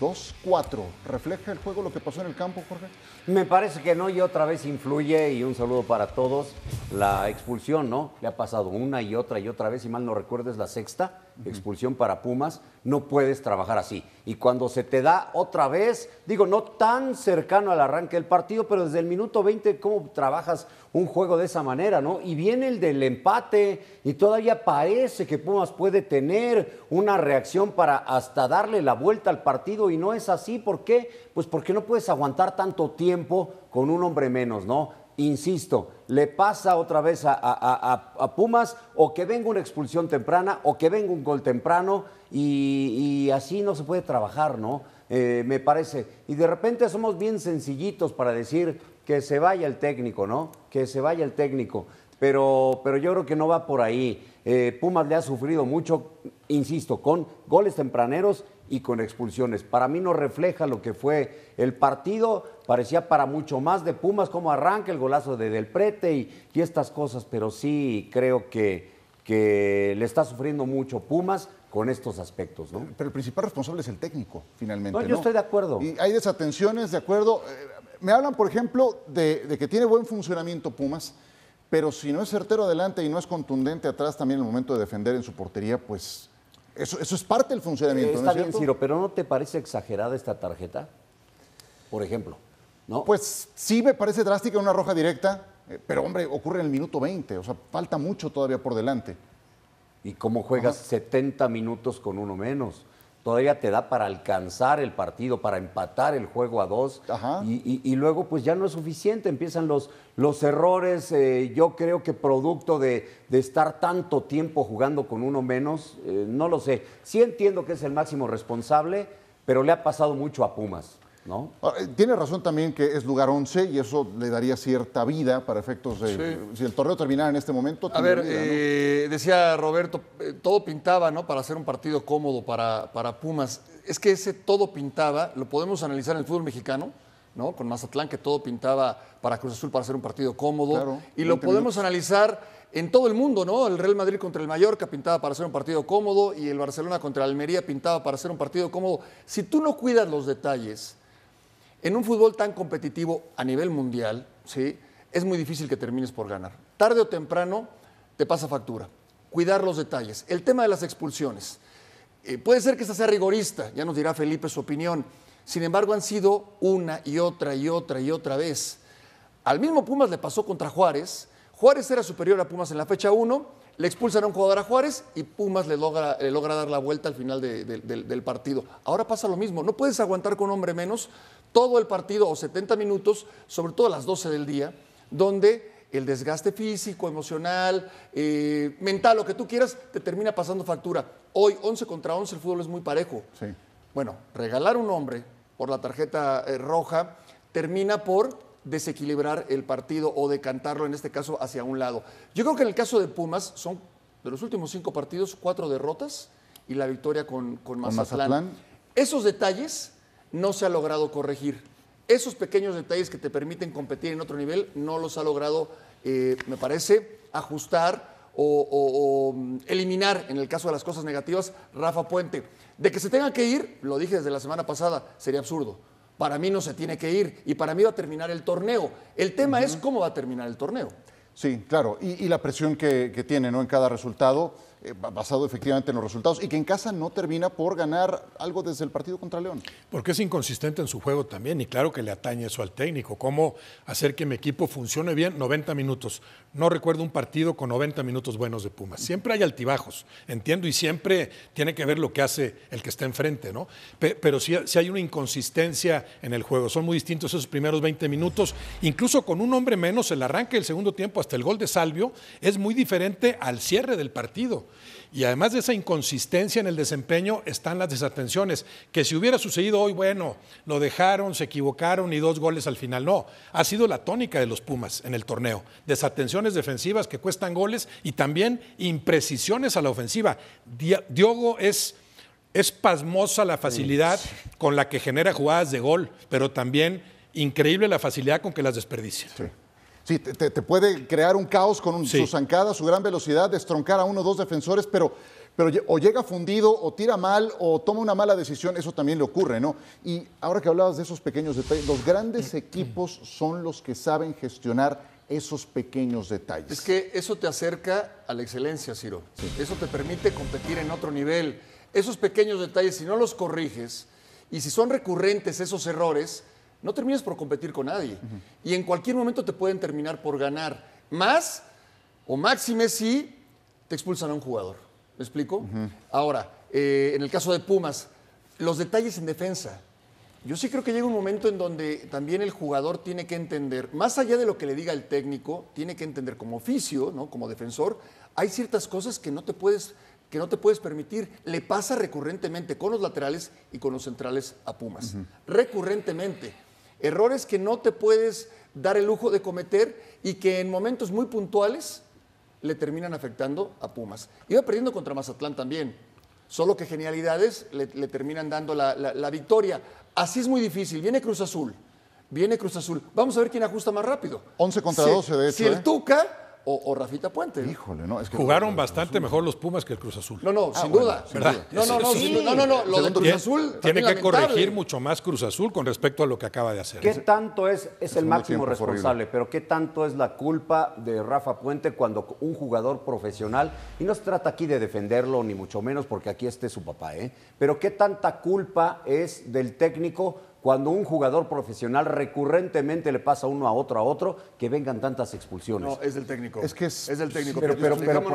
dos cuatro ¿Refleja el juego lo que pasó en el campo, Jorge? Me parece que no, y otra vez influye, y un saludo para todos, la expulsión, ¿no? Le ha pasado una y otra y otra vez, y mal no recuerdes la sexta expulsión para Pumas, no puedes trabajar así. Y cuando se te da otra vez, digo, no tan cercano al arranque del partido, pero desde el minuto 20, ¿cómo trabajas un juego de esa manera, no? Y viene el del empate y todavía parece que Pumas puede tener una reacción para hasta darle la vuelta al partido y no es así. ¿Por qué? Pues porque no puedes aguantar tanto tiempo con un hombre menos, ¿no? insisto, le pasa otra vez a, Pumas o que venga una expulsión temprana o que venga un gol temprano y, así no se puede trabajar, ¿no? Eh, me parece. Y de repente somos bien sencillitos para decir que se vaya el técnico, ¿no? Que se vaya el técnico. Pero, pero yo creo que no va por ahí. Eh, Pumas le ha sufrido mucho, insisto, con goles tempraneros y con expulsiones. Para mí no refleja lo que fue el partido, parecía para mucho más de Pumas, como arranca el golazo de Del Prete y, estas cosas, pero sí creo que, le está sufriendo mucho Pumas con estos aspectos, Pero el principal responsable es el técnico, finalmente. No, yo estoy de acuerdo. hay desatenciones, de acuerdo. Eh, me hablan, por ejemplo, de que tiene buen funcionamiento Pumas, pero si no es certero adelante y no es contundente atrás también en el momento de defender en su portería, pues eso, es parte del funcionamiento. Está bien, pero ¿no te parece exagerada esta tarjeta? Por ejemplo, ¿no? Pues sí me parece drástica una roja directa, eh, pero hombre, ocurre en el minuto 20, o sea, falta mucho todavía por delante. ¿Y cómo juegas 70 minutos con uno menos? todavía te da para alcanzar el partido, para empatar el juego a dos. y, luego, pues ya no es suficiente, empiezan los, los errores, eh, yo creo que producto de, estar tanto tiempo jugando con uno menos, eh, no lo sé. Sí entiendo que es el máximo responsable, pero le ha pasado mucho a Pumas. ¿No? Ah, eh, tiene razón también que es lugar 11 y eso le daría cierta vida para efectos de... Si el torneo terminara en este momento... A ver, decía Roberto, todo pintaba ¿no? para hacer un partido cómodo para, para Pumas. Es que ese todo pintaba, lo podemos analizar en el fútbol mexicano, con Mazatlán, que todo pintaba para Cruz Azul para ser un partido cómodo. y lo podemos analizar en todo el mundo, ¿no? El Real Madrid contra el Mallorca pintaba para ser un partido cómodo y el Barcelona contra el Almería pintaba para ser un partido cómodo. Si tú no cuidas los detalles, en un fútbol tan competitivo a nivel mundial, ¿sí? Es muy difícil que termines por ganar. Tarde o temprano te pasa factura. Cuidar los detalles. El tema de las expulsiones. Eh, puede ser que esta sea rigorista, ya nos dirá Felipe su opinión sin embargo, han sido una y otra y otra y otra vez. Al mismo Pumas le pasó contra Juárez. Juárez era superior a Pumas en la fecha 1, le expulsaron a un jugador a Juárez y Pumas le logra, le logra dar la vuelta al final del partido. Ahora pasa lo mismo, no puedes aguantar con hombre menos todo el partido o 70 minutos, sobre todo a las 12 del día, donde el desgaste físico, emocional, eh, mental, lo que tú quieras, te termina pasando factura. Hoy, 11 contra 11, el fútbol es muy parejo. Bueno, regalar un hombre por la tarjeta eh, roja, termina por desequilibrar el partido o decantarlo, en este caso, hacia un lado. Yo creo que en el caso de Pumas son de los últimos cinco partidos, cuatro derrotas y la victoria con, con Mazatlán. Esos detalles no se ha logrado corregir. Esos pequeños detalles que te permiten competir en otro nivel no los ha logrado, eh, me parece, ajustar o, mm, eliminar, en el caso de las cosas negativas, Rafa Puente. De que se tenga que ir, lo dije desde la semana pasada, sería absurdo. Para mí no se tiene que ir y para mí va a terminar el torneo. El tema es cómo va a terminar el torneo. Sí, claro, y, la presión que, que, tiene ¿no? en cada resultado eh, basado efectivamente en los resultados, y que en casa no termina por ganar algo desde el partido contra León. Porque es inconsistente en su juego también, y claro que le atañe eso al técnico, cómo hacer que mi equipo funcione bien 90 minutos. No recuerdo un partido con 90 minutos buenos de Pumas. Siempre hay altibajos, entiendo, y siempre tiene que ver lo que hace el que está enfrente, ¿no? pero si hay una inconsistencia en el juego, son muy distintos esos primeros 20 minutos, incluso con un hombre menos, el arranque del segundo tiempo hasta el gol de Salvio es muy diferente al cierre del partido. Y además de esa inconsistencia en el desempeño están las desatenciones, que si hubiera sucedido hoy, bueno, lo dejaron, se equivocaron y dos goles al final. No, ha sido la tónica de los Pumas en el torneo. Desatenciones defensivas que cuestan goles y también imprecisiones a la ofensiva. Diogo es... pasmosa la facilidad con la que genera jugadas de gol, pero también increíble la facilidad con que las desperdicia. Sí, te, puede crear un caos con un, su zancada, su gran velocidad, destroncar a uno o dos defensores, pero, pero o llega fundido, o tira mal, o toma una mala decisión, eso también le ocurre, ¿no? Y ahora que hablabas de esos pequeños detalles, los grandes mm, mm. equipos son los que saben gestionar esos pequeños detalles. Es que eso te acerca a la excelencia, Ciro. Eso te permite competir en otro nivel. Esos pequeños detalles, si no los corriges y si son recurrentes esos errores, no termines por competir con nadie. Y en cualquier momento te pueden terminar por ganar. Más o máxime si te expulsan a un jugador. ¿Me explico? Ahora, eh, en el caso de Pumas, los detalles en defensa. Yo sí creo que llega un momento en donde también el jugador tiene que entender, más allá de lo que le diga el técnico, tiene que entender como oficio, ¿no? como defensor, hay ciertas cosas que no te puedes que no te puedes permitir. Le pasa recurrentemente con los laterales y con los centrales a Pumas. Recurrentemente. Errores que no te puedes dar el lujo de cometer y que en momentos muy puntuales le terminan afectando a Pumas. Iba perdiendo contra Mazatlán también, solo que genialidades le, terminan dando la, victoria. Así es muy difícil. Viene Cruz Azul, viene Cruz Azul. Vamos a ver quién ajusta más rápido. 11 contra 12, de hecho. Si el ¿eh? Tuca o, Rafita Puente. Híjole, no, Jugaron bastante mejor los Pumas que el Cruz Azul. No, no, sin, duda, No, no, no, no, lo del Cruz Azul. Tiene que corregir mucho más Cruz Azul con respecto a lo que acaba de hacer. ¿Qué tanto es, es el, el máximo responsable? Pero ¿qué tanto es la culpa de Rafa Puente cuando un jugador profesional, y no se trata aquí de defenderlo ni mucho menos porque aquí esté su papá, ¿eh? pero ¿qué tanta culpa es del técnico cuando un jugador profesional recurrentemente le pasa uno a otro a otro que vengan tantas expulsiones. No, es el técnico. Es que es, es el técnico. Pero, pero, pero, Pero,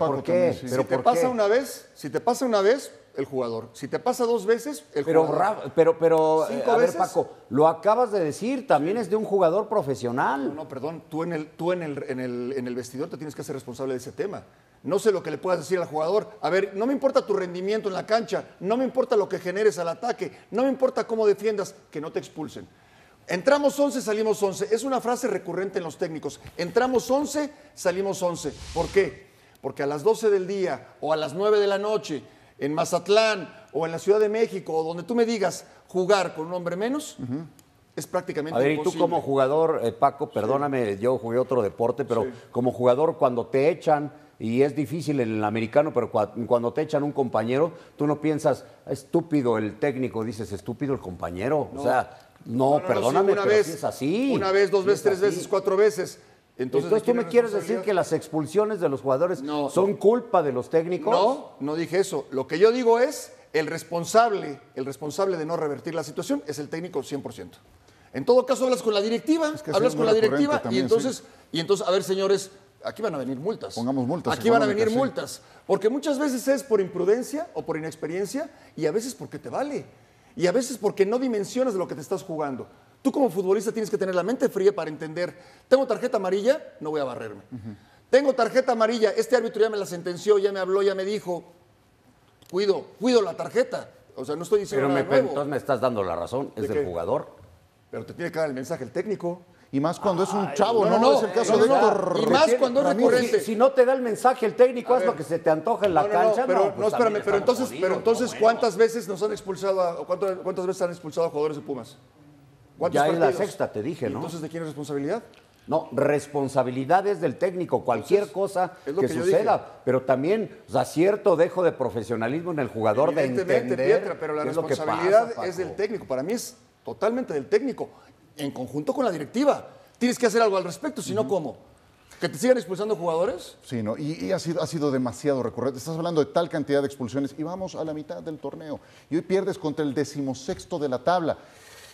¿por qué? Pero, si te pasa una vez, si te pasa una vez, el jugador. Si te pasa dos veces, el jugador. pero, pero, a ver, Paco, lo acabas de decir, también es de un jugador profesional. No, no perdón, tú, en el, tú en, en, el, en el vestidor te tienes que hacer responsable de ese tema. No sé lo que le puedas decir al jugador. A ver, no me importa tu rendimiento en la cancha, no me importa lo que generes al ataque, no me importa cómo defiendas, que no te expulsen. Entramos 11, salimos 11. Es una frase recurrente en los técnicos. Entramos 11, salimos 11. ¿Por qué? Porque a las 12 del día o a las 9 de la noche en Mazatlán o en la Ciudad de México o donde tú me digas jugar con un hombre menos, es prácticamente A ver, y tú como jugador, eh, Paco, perdóname, yo jugué otro deporte, pero como jugador cuando te echan y es difícil en el americano, pero cuando te echan un compañero, tú no piensas, estúpido el técnico, dices, estúpido el compañero. O sea, no, perdóname, una pero vez, es así. Una vez, dos veces, tres veces, cuatro veces. Entonces, Entonces ¿tú me quieres decir que las expulsiones de los jugadores son culpa de los técnicos? No, no dije eso. Lo que yo digo es, el responsable, el responsable de no revertir la situación es el técnico 100%. En todo caso, hablas con la directiva, hablas con la directiva y entonces, y entonces, a ver, señores, aquí van a venir multas. Pongamos multas. Aquí van a venir multas. Porque muchas veces es por imprudencia o por inexperiencia y a veces porque te vale. Y a veces porque no dimensionas lo que te estás jugando. Tú como futbolista tienes que tener la mente fría para entender, tengo tarjeta amarilla, no voy a barrerme. Tengo tarjeta amarilla, este árbitro ya me la sentenció, ya me habló, ya me dijo, cuido, cuido la tarjeta. O sea, no estoy diciendo Pero nada me, nuevo. entonces me estás dando la razón, es el jugador. Pero te tiene que dar el mensaje el técnico. Y más cuando es un chavo, no, es el caso de Y más cuando es recurrente. Si, no te da el mensaje el técnico, haz lo que se te antoja en la cancha. pero, pues, pero entonces, pero entonces ¿cuántas veces nos han expulsado, a, cuántas, veces han expulsado jugadores de Pumas? Ya la sexta, te dije, ¿no? Entonces, ¿de quién es responsabilidad? No, responsabilidad es del técnico, cualquier cosa que, suceda, pero también o cierto dejo de profesionalismo en el jugador de entender. pero la responsabilidad es del técnico, para mí es totalmente del técnico en conjunto con la directiva. Tienes que hacer algo al respecto, si no, ¿cómo? ¿Que te sigan expulsando jugadores? Sí, no, y, ha, sido, ha sido demasiado recurrente. Estás hablando de tal cantidad de expulsiones y vamos a la mitad del torneo. Y hoy pierdes contra el decimosexto de la tabla.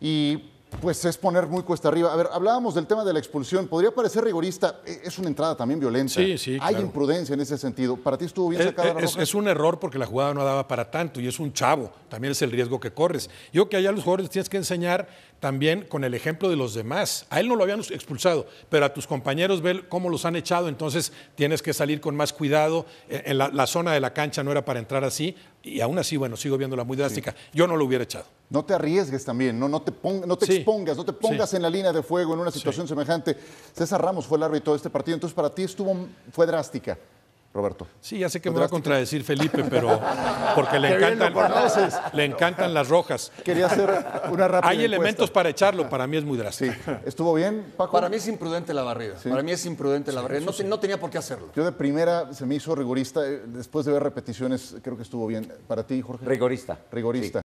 Y pues es poner muy cuesta arriba. A ver, hablábamos del tema de la expulsión. Podría parecer rigorista, e, es una entrada también violencia. Sí, sí. Hay imprudencia en ese sentido. ¿Para ti estuvo bien es, un error porque la jugada no daba para tanto y es un chavo. También es el riesgo que corres. Yo creo que allá a los jugadores tienes que enseñar también con el ejemplo de los demás. A él no lo habían expulsado, pero a tus compañeros ver cómo los han echado. Entonces tienes que salir con más cuidado. E, en la zona de la cancha no era para entrar así y aún así, bueno, sigo viéndola muy drástica. Yo no lo hubiera echado. No te arriesgues también, no, no, te, no te expongas, no te pongas en la línea de fuego en una situación semejante. César Ramos fue el árbitro de este partido, entonces para ti estuvo, fue drástica. Roberto. Sí, ya sé que me va a contradecir Felipe, pero porque le, encantan, le encantan las rojas. Quería hacer una rápida. Hay elementos para echarlo, para mí es muy drástico. ¿Estuvo bien, Paco? Para mí es imprudente la barrida. Para mí es imprudente la barrida. No, no, tenía por qué hacerlo. Yo de primera se me hizo rigorista. Eh, después de ver repeticiones, creo que estuvo bien. ¿Para ti, Jorge? Rigorista. Rigorista.